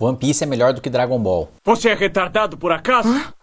One Piece é melhor do que Dragon Ball. Você é retardado por acaso? Hã?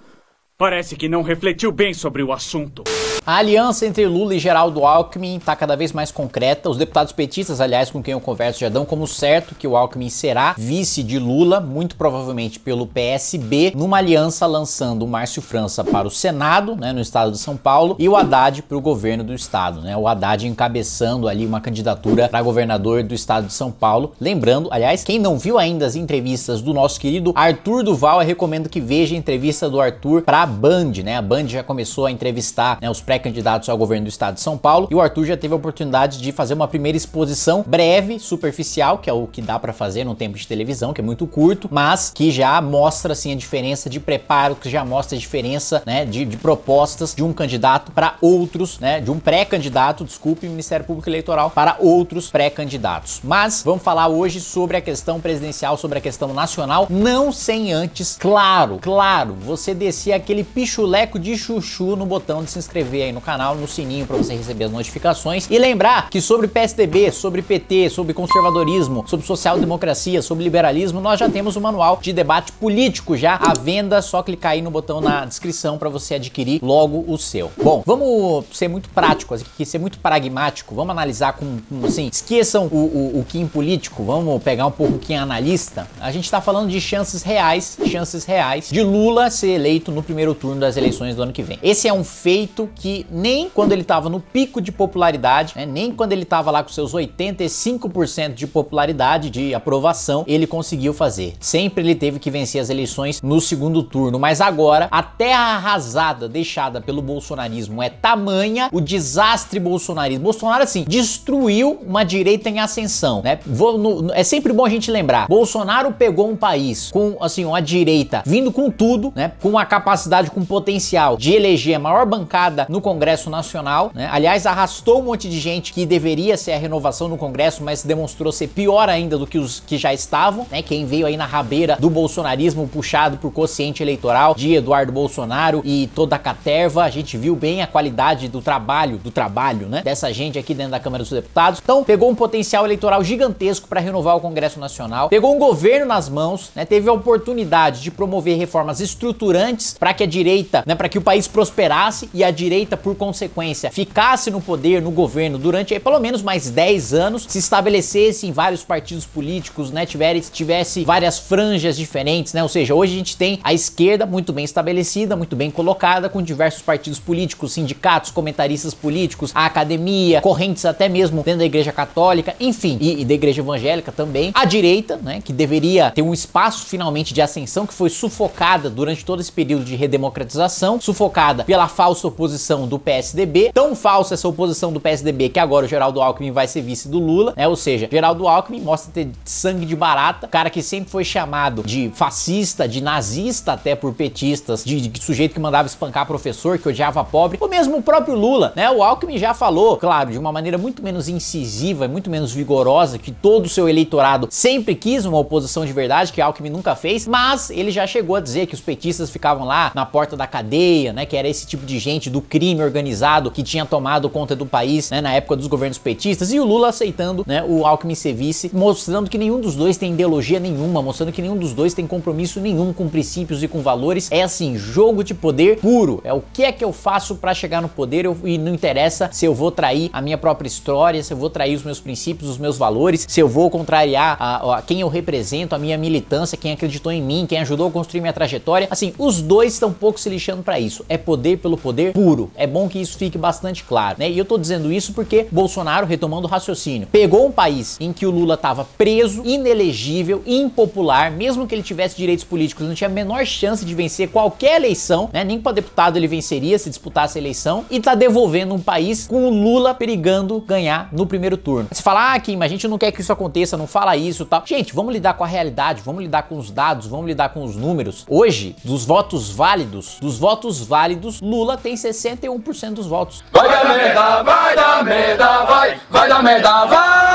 Parece que não refletiu bem sobre o assunto. A aliança entre Lula e Geraldo Alckmin está cada vez mais concreta. Os deputados petistas, aliás, com quem eu converso, já dão como certo que o Alckmin será vice de Lula, muito provavelmente pelo PSB, numa aliança lançando o Márcio França para o Senado, né, no estado de São Paulo, e o Haddad para o governo do estado, né? O Haddad encabeçando ali uma candidatura para governador do estado de São Paulo. Lembrando, aliás, quem não viu ainda as entrevistas do nosso querido Arthur Duval, eu recomendo que veja a entrevista do Arthur para a Band, né? A Band já começou a entrevistar né, os pré pré-candidatos ao governo do estado de São Paulo, e o Arthur já teve a oportunidade de fazer uma primeira exposição breve, superficial, que é o que dá para fazer num tempo de televisão, que é muito curto, mas que já mostra assim a diferença de preparo, que já mostra a diferença, né, de, de propostas de um candidato para outros, né, de um pré-candidato, desculpe, Ministério Público Eleitoral para outros pré-candidatos. Mas vamos falar hoje sobre a questão presidencial, sobre a questão nacional, não sem antes, claro, claro, você descer aquele pichuleco de chuchu no botão de se inscrever aí no canal, no sininho para você receber as notificações. E lembrar que sobre PSDB, sobre PT, sobre conservadorismo, sobre social-democracia, sobre liberalismo, nós já temos o um manual de debate político já à venda, só clicar aí no botão na descrição para você adquirir logo o seu. Bom, vamos ser muito práticos aqui, ser muito pragmático, vamos analisar com, com assim, esqueçam o, o, o Kim político, vamos pegar um pouco o Kim analista. A gente está falando de chances reais, chances reais de Lula ser eleito no primeiro turno das eleições do ano que vem. Esse é um feito que nem quando ele estava no pico de popularidade, né, nem quando ele estava lá com seus 85% de popularidade, de aprovação, ele conseguiu fazer. Sempre ele teve que vencer as eleições no segundo turno, mas agora a terra arrasada deixada pelo bolsonarismo é tamanha, o desastre bolsonarismo. Bolsonaro, assim, destruiu uma direita em ascensão, né? Vou, no, é sempre bom a gente lembrar, Bolsonaro pegou um país com, assim, uma direita vindo com tudo, né? Com uma capacidade, com potencial de eleger a maior bancada no no Congresso Nacional. Né? Aliás, arrastou um monte de gente que deveria ser a renovação no Congresso, mas demonstrou ser pior ainda do que os que já estavam. Né? Quem veio aí na rabeira do bolsonarismo puxado por consciente eleitoral de Eduardo Bolsonaro e toda a caterva, a gente viu bem a qualidade do trabalho, do trabalho, né? Dessa gente aqui dentro da Câmara dos Deputados. Então, pegou um potencial eleitoral gigantesco para renovar o Congresso Nacional, pegou um governo nas mãos, né? Teve a oportunidade de promover reformas estruturantes para que a direita, né, para que o país prosperasse e a direita por consequência ficasse no poder, no governo, durante aí, eh, pelo menos mais 10 anos, se estabelecesse em vários partidos políticos, né, tivesse, tivesse várias franjas diferentes, né, ou seja, hoje a gente tem a esquerda muito bem estabelecida, muito bem colocada, com diversos partidos políticos, sindicatos, comentaristas políticos, a academia, correntes até mesmo dentro da igreja católica, enfim, e, e da igreja evangélica também. A direita, né, que deveria ter um espaço finalmente de ascensão, que foi sufocada durante todo esse período de redemocratização, sufocada pela falsa oposição oposição do PSDB. Tão falsa essa oposição do PSDB que agora o Geraldo Alckmin vai ser vice do Lula, né? Ou seja, Geraldo Alckmin mostra ter sangue de barata, cara que sempre foi chamado de fascista, de nazista até por petistas, de, de sujeito que mandava espancar professor, que odiava pobre, ou mesmo o próprio Lula, né? O Alckmin já falou, claro, de uma maneira muito menos incisiva e muito menos vigorosa, que todo o seu eleitorado sempre quis uma oposição de verdade, que Alckmin nunca fez, mas ele já chegou a dizer que os petistas ficavam lá na porta da cadeia, né? Que era esse tipo de gente do crime crime organizado que tinha tomado conta do país né, na época dos governos petistas e o Lula aceitando né, o Alckmin ser vice, mostrando que nenhum dos dois tem ideologia nenhuma, mostrando que nenhum dos dois tem compromisso nenhum com princípios e com valores. É assim, jogo de poder puro. É o que é que eu faço para chegar no poder eu, e não interessa se eu vou trair a minha própria história, se eu vou trair os meus princípios, os meus valores, se eu vou contrariar a, a quem eu represento, a minha militância, quem acreditou em mim, quem ajudou a construir minha trajetória. Assim, os dois estão pouco se lixando para isso. É poder pelo poder puro. É bom que isso fique bastante claro, né? E eu tô dizendo isso porque Bolsonaro, retomando o raciocínio, pegou um país em que o Lula estava preso, inelegível, impopular, mesmo que ele tivesse direitos políticos, não tinha a menor chance de vencer qualquer eleição, né? Nem para deputado ele venceria se disputasse a eleição, e tá devolvendo um país com o Lula perigando ganhar no primeiro turno. Se falar, ah, Kim, a gente não quer que isso aconteça, não fala isso tal. Gente, vamos lidar com a realidade, vamos lidar com os dados, vamos lidar com os números. Hoje, dos votos válidos, dos votos válidos, Lula tem 60 51% dos votos. Vai dar merda, vai dar merda, vai, vai dar merda, vai!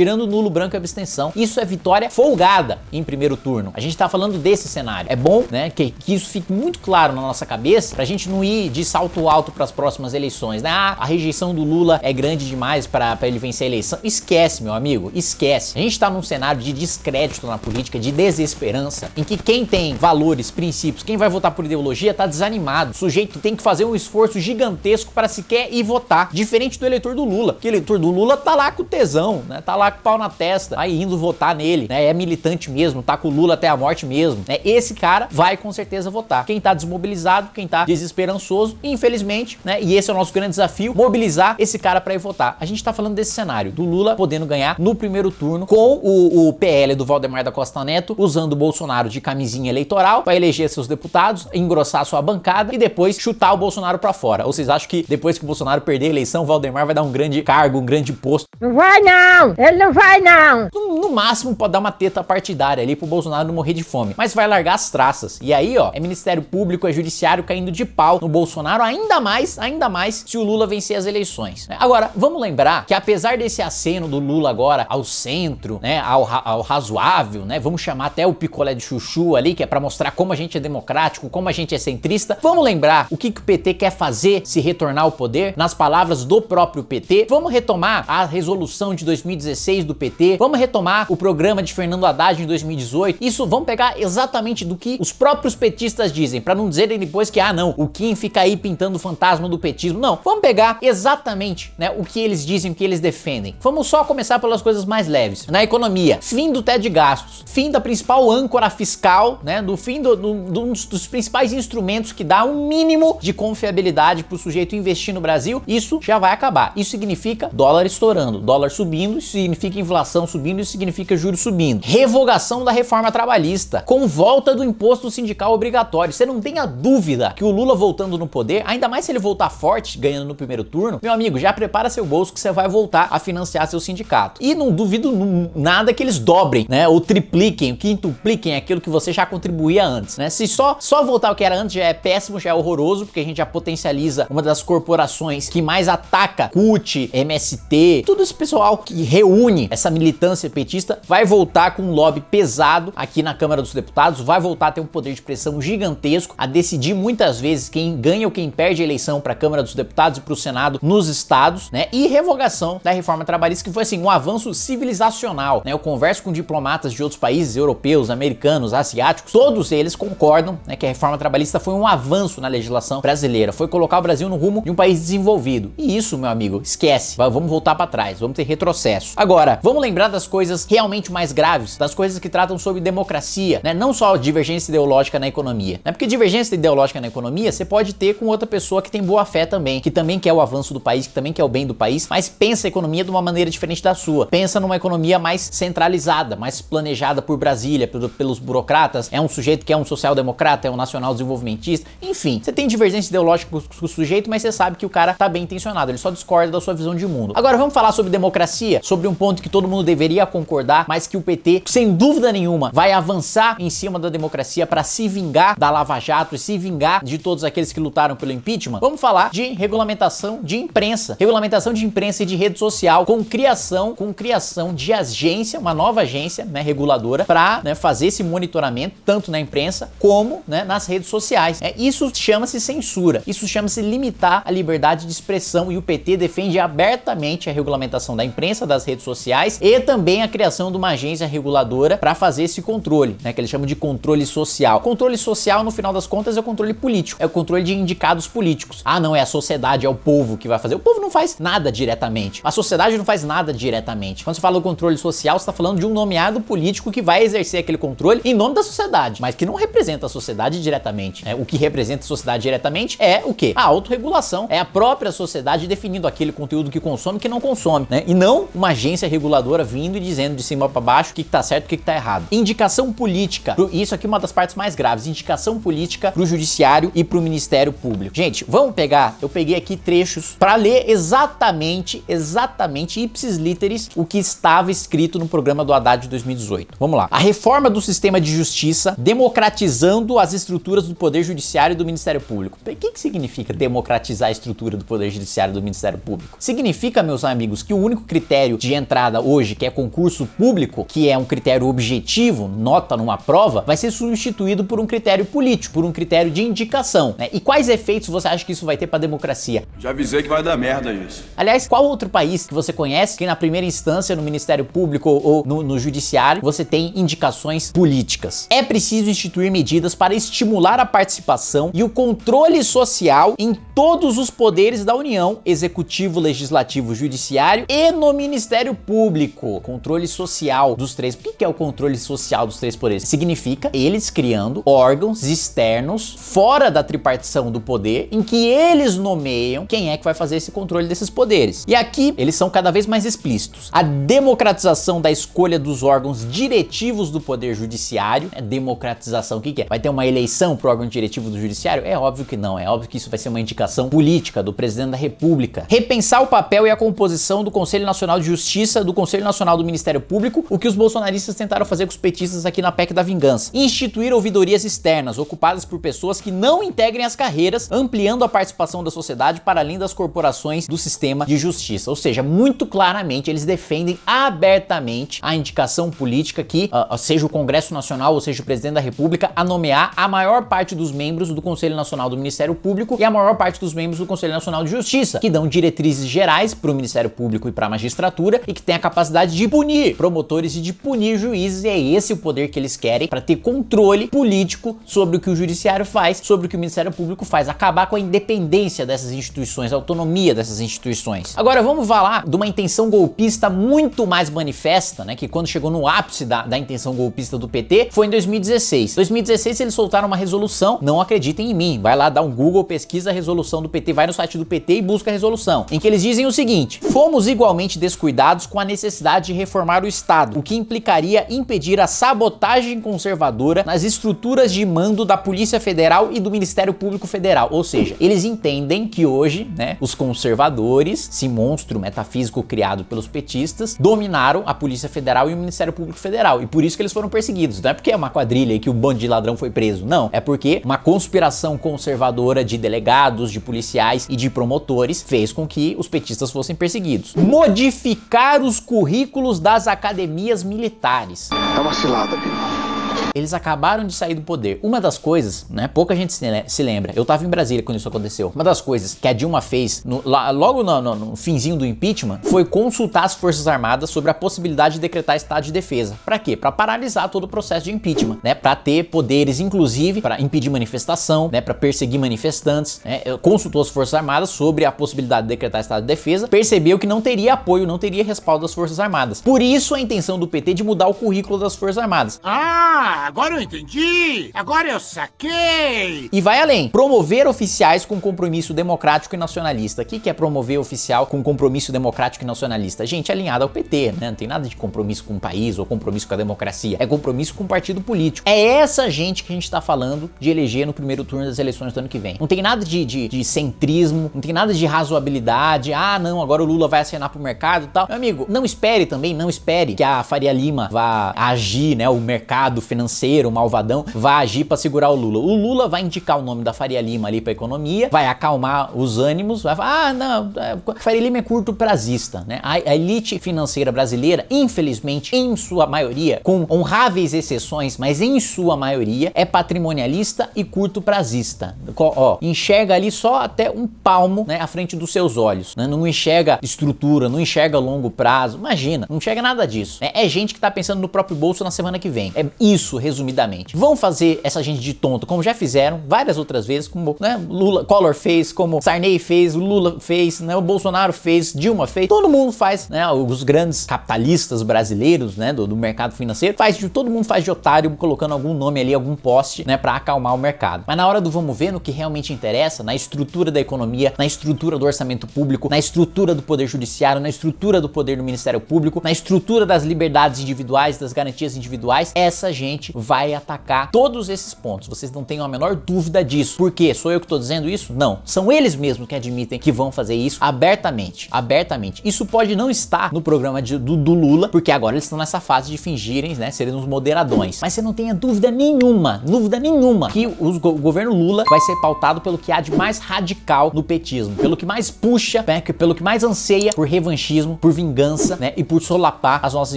tirando nulo, branco e abstenção. Isso é vitória folgada em primeiro turno. A gente tá falando desse cenário. É bom, né, que, que isso fique muito claro na nossa cabeça pra gente não ir de salto alto para as próximas eleições, né? Ah, a rejeição do Lula é grande demais para ele vencer a eleição. Esquece, meu amigo, esquece. A gente tá num cenário de descrédito na política, de desesperança, em que quem tem valores, princípios, quem vai votar por ideologia tá desanimado. O sujeito tem que fazer um esforço gigantesco para sequer ir votar. Diferente do eleitor do Lula, que o eleitor do Lula tá lá com tesão, né? Tá lá com o pau na testa, vai indo votar nele, né? É militante mesmo, tá com o Lula até a morte mesmo, né? Esse cara vai com certeza votar. Quem tá desmobilizado, quem tá desesperançoso, infelizmente, né? E esse é o nosso grande desafio, mobilizar esse cara para ir votar. A gente tá falando desse cenário, do Lula podendo ganhar no primeiro turno com o, o PL do Valdemar da Costa Neto, usando o Bolsonaro de camisinha eleitoral para eleger seus deputados, engrossar sua bancada e depois chutar o Bolsonaro para fora. Ou vocês acham que depois que o Bolsonaro perder a eleição, o Valdemar vai dar um grande cargo, um grande posto? Não vai não! É ele não vai, não. No, no, máximo, pode dar uma teta partidária ali pro Bolsonaro não morrer de fome. Mas vai largar as traças. E aí, ó, é Ministério Público, é Judiciário caindo de pau no Bolsonaro, ainda mais, ainda mais se o Lula vencer as eleições. Né? Agora, vamos lembrar que apesar desse aceno do Lula agora ao centro, né, ao, ao razoável, né, vamos chamar até o picolé de chuchu ali, que é para mostrar como a gente é democrático, como a gente é centrista. Vamos lembrar o que, que o PT quer fazer se retornar ao poder, nas palavras do próprio PT. Vamos retomar a resolução de 2016 2016 do PT, vamos retomar o programa de Fernando Haddad em 2018. Isso vamos pegar exatamente do que os próprios petistas dizem, para não dizerem depois que ah não, o Kim fica aí pintando o fantasma do petismo. Não, vamos pegar exatamente, né, o que eles dizem, o que eles defendem. Vamos só começar pelas coisas mais leves. Na economia, fim do teto de gastos, fim da principal âncora fiscal, né, do fim do, do, do, dos principais instrumentos que dá um mínimo de confiabilidade para o sujeito investir no Brasil, isso já vai acabar. Isso significa dólar estourando, dólar subindo, isso significa inflação subindo, isso significa juros subindo. Revogação da reforma trabalhista, com volta do imposto sindical obrigatório. Você não tenha dúvida que o Lula voltando no poder, ainda mais se ele voltar forte, ganhando no primeiro turno, meu amigo, já prepara seu bolso que você vai voltar a financiar seu sindicato. E não duvido nada que eles dobrem, né? Ou tripliquem, quintupliquem aquilo que você já contribuía antes, né? Se só, só voltar o que era antes já é péssimo, já é horroroso, porque a gente já potencializa uma das corporações que mais ataca CUT, MST, tudo esse pessoal que reúne une essa militância petista, vai voltar com um lobby pesado aqui na Câmara dos Deputados, vai voltar a ter um poder de pressão gigantesco, a decidir muitas vezes quem ganha ou quem perde a eleição para a Câmara dos Deputados e para o Senado nos estados, né? E revogação da reforma trabalhista, que foi assim, um avanço civilizacional, né? Eu converso com diplomatas de outros países europeus, americanos, asiáticos, todos eles concordam né, que a reforma trabalhista foi um avanço na legislação brasileira, foi colocar o Brasil no rumo de um país desenvolvido. E isso, meu amigo, esquece, vamos voltar para trás, vamos ter retrocesso. Agora, Agora, vamos lembrar das coisas realmente mais graves, das coisas que tratam sobre democracia, né? Não só divergência ideológica na economia, né? Porque divergência ideológica na economia você pode ter com outra pessoa que tem boa fé também, que também quer o avanço do país, que também quer o bem do país, mas pensa a economia de uma maneira diferente da sua. Pensa numa economia mais centralizada, mais planejada por Brasília, pelo, pelos burocratas. É um sujeito que é um social-democrata, é um nacional desenvolvimentista. Enfim, você tem divergência ideológica com, o sujeito, mas você sabe que o cara tá bem intencionado, ele só discorda da sua visão de mundo. Agora vamos falar sobre democracia, sobre um ponto que todo mundo deveria concordar, mas que o PT, sem dúvida nenhuma, vai avançar em cima da democracia para se vingar da Lava Jato e se vingar de todos aqueles que lutaram pelo impeachment, vamos falar de regulamentação de imprensa. Regulamentação de imprensa e de rede social com criação, com criação de agência, uma nova agência né, reguladora para né, fazer esse monitoramento tanto na imprensa como né, nas redes sociais. É, isso chama-se censura, isso chama-se limitar a liberdade de expressão e o PT defende abertamente a regulamentação da imprensa, das redes sociais sociais e também a criação de uma agência reguladora para fazer esse controle, né, que eles chamam de controle social. controle social, no final das contas, é o controle político, é o controle de indicados políticos. Ah, não, é a sociedade, é o povo que vai fazer. O povo não faz nada diretamente. A sociedade não faz nada diretamente. Quando você fala o controle social, você está falando de um nomeado político que vai exercer aquele controle em nome da sociedade, mas que não representa a sociedade diretamente. Né? O que representa a sociedade diretamente é o quê? A autorregulação. É a própria sociedade definindo aquele conteúdo que consome e que não consome, né? E não uma agência agência reguladora vindo e dizendo de cima para baixo o que, que tá certo e o que, que tá errado. Indicação política, pro, isso aqui é uma das partes mais graves, indicação política pro judiciário e pro Ministério Público. Gente, vamos pegar, eu peguei aqui trechos para ler exatamente, exatamente, ipsis literis, o que estava escrito no programa do Haddad de 2018. Vamos lá. A reforma do sistema de justiça, democratizando as estruturas do Poder Judiciário e do Ministério Público. O que, que significa democratizar a estrutura do Poder Judiciário e do Ministério Público? Significa, meus amigos, que o único critério de entrada hoje, que é concurso público, que é um critério objetivo, nota numa prova, vai ser substituído por um critério político, por um critério de indicação. Né? E quais efeitos você acha que isso vai ter para a democracia? Já avisei que vai dar merda isso. Aliás, qual outro país que você conhece que na primeira instância, no Ministério Público ou no, no Judiciário, você tem indicações políticas? É preciso instituir medidas para estimular a participação e o controle social em todos os poderes da União, executivo, legislativo, judiciário e no Ministério Público, controle social dos três. O que é o controle social dos três poderes? Significa eles criando órgãos externos fora da tripartição do poder em que eles nomeiam quem é que vai fazer esse controle desses poderes. E aqui eles são cada vez mais explícitos. A democratização da escolha dos órgãos diretivos do poder judiciário, é democratização, o que, que é? Vai ter uma eleição para o órgão diretivo do judiciário? É óbvio que não, é óbvio que isso vai ser uma indicação política do presidente da república. Repensar o papel e a composição do Conselho Nacional de Justiça Justiça do Conselho Nacional do Ministério Público, o que os bolsonaristas tentaram fazer com os petistas aqui na PEC da Vingança. Instituir ouvidorias externas, ocupadas por pessoas que não integrem as carreiras, ampliando a participação da sociedade para além das corporações do sistema de justiça. Ou seja, muito claramente eles defendem abertamente a indicação política que, uh, seja o Congresso Nacional ou seja o Presidente da República, a nomear a maior parte dos membros do Conselho Nacional do Ministério Público e a maior parte dos membros do Conselho Nacional de Justiça, que dão diretrizes gerais para o Ministério Público e para a magistratura e que tem a capacidade de punir promotores e de punir juízes, e é esse o poder que eles querem para ter controle político sobre o que o judiciário faz, sobre o que o Ministério Público faz, acabar com a independência dessas instituições, a autonomia dessas instituições. Agora vamos falar de uma intenção golpista muito mais manifesta, né, que quando chegou no ápice da, da intenção golpista do PT foi em 2016. 2016 eles soltaram uma resolução, não acreditem em mim, vai lá dar um Google, pesquisa a resolução do PT, vai no site do PT e busca a resolução, em que eles dizem o seguinte: "Fomos igualmente descuidados com a necessidade de reformar o Estado, o que implicaria impedir a sabotagem conservadora nas estruturas de mando da Polícia Federal e do Ministério Público Federal. Ou seja, eles entendem que hoje, né, os conservadores, esse monstro metafísico criado pelos petistas, dominaram a Polícia Federal e o Ministério Público Federal. E por isso que eles foram perseguidos. Não é porque é uma quadrilha e que o bando de ladrão foi preso, não. É porque uma conspiração conservadora de delegados, de policiais e de promotores fez com que os petistas fossem perseguidos. Modificar os currículos das academias militares. Tá vacilada, Bino. Eles acabaram de sair do poder. Uma das coisas, né? Pouca gente se lembra. Eu tava em Brasília quando isso aconteceu. Uma das coisas que a Dilma fez no, logo no, no, no, finzinho do impeachment foi consultar as Forças Armadas sobre a possibilidade de decretar estado de defesa. Para quê? Para paralisar todo o processo de impeachment, né? Para ter poderes, inclusive, para impedir manifestação, né? Para perseguir manifestantes. Né? Consultou as Forças Armadas sobre a possibilidade de decretar estado de defesa. Percebeu que não teria apoio, não teria respaldo das Forças Armadas. Por isso a intenção do PT de mudar o currículo das Forças Armadas. Ah! Ah, agora eu entendi! Agora eu saquei! E vai além. Promover oficiais com compromisso democrático e nacionalista. O que, que é promover oficial com compromisso democrático e nacionalista? Gente, é alinhada ao PT, né? Não tem nada de compromisso com o país ou compromisso com a democracia. É compromisso com o partido político. É essa gente que a gente tá falando de eleger no primeiro turno das eleições do ano que vem. Não tem nada de, de, de centrismo, não tem nada de razoabilidade. Ah, não, agora o Lula vai acenar pro mercado e tal. Meu amigo, não espere também, não espere que a Faria Lima vá agir, né? O mercado financeiro, malvadão, vai agir para segurar o Lula. O Lula vai indicar o nome da Faria Lima ali para economia, vai acalmar os ânimos, vai falar, ah, não, é, Faria Lima é curto prazista, né? A elite financeira brasileira, infelizmente, em sua maioria, com honráveis exceções, mas em sua maioria, é patrimonialista e curto prazista. Ó, enxerga ali só até um palmo né, à frente dos seus olhos, né? Não enxerga estrutura, não enxerga longo prazo, imagina, não enxerga nada disso. Né? É gente que tá pensando no próprio bolso na semana que vem. É isso isso, resumidamente. Vão fazer essa gente de tonto, como já fizeram várias outras vezes, como né, Lula, Collor fez, como Sarney fez, Lula fez, né, o Bolsonaro fez, Dilma fez, todo mundo faz, né, os grandes capitalistas brasileiros, né, do, do mercado financeiro, faz de todo mundo faz de otário colocando algum nome ali, algum poste, né, para acalmar o mercado. Mas na hora do vamos ver no que realmente interessa, na estrutura da economia, na estrutura do orçamento público, na estrutura do poder judiciário, na estrutura do poder do Ministério Público, na estrutura das liberdades individuais, das garantias individuais, essa gente vai atacar todos esses pontos. Vocês não tenham a menor dúvida disso. Por quê? Sou eu que estou dizendo isso? Não. São eles mesmos que admitem que vão fazer isso abertamente. Abertamente. Isso pode não estar no programa de, do, do, Lula, porque agora eles estão nessa fase de fingirem, né, serem uns moderadões. Mas você não tenha dúvida nenhuma, dúvida nenhuma, que o governo Lula vai ser pautado pelo que há de mais radical no petismo, pelo que mais puxa, né, pelo que mais anseia por revanchismo, por vingança, né, e por solapar as nossas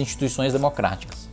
instituições democráticas.